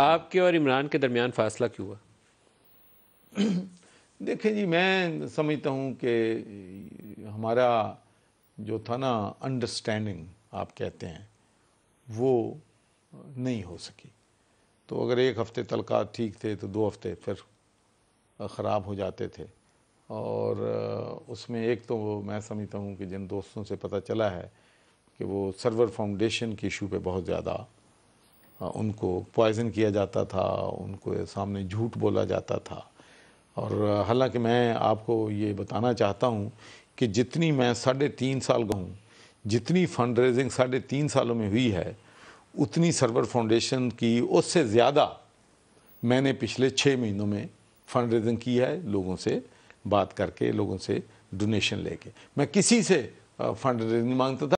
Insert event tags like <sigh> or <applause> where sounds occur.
आपके और इमरान के दरमियान फासला क्यों हुआ <clears throat> देखें जी मैं समझता हूँ कि हमारा जो था ना अंडरस्टैंडिंग आप कहते हैं वो नहीं हो सकी तो अगर एक हफ़्ते तलका ठीक थे तो दो हफ़्ते फिर ख़राब हो जाते थे और उसमें एक तो मैं समझता हूँ कि जिन दोस्तों से पता चला है कि वो सर्वर फाउंडेशन के इशू पे बहुत ज़्यादा उनको पॉइजन किया जाता था उनको सामने झूठ बोला जाता था और हालांकि मैं आपको ये बताना चाहता हूँ कि जितनी मैं साढ़े तीन साल का हूँ जितनी फंड रेजिंग साढ़े तीन सालों में हुई है उतनी सरवर फाउंडेशन की उससे ज़्यादा मैंने पिछले छः महीनों में फंड रेजिंग की है लोगों से बात करके लोगों से डोनेशन लेके मैं किसी से फंड रेजिंग मांगता था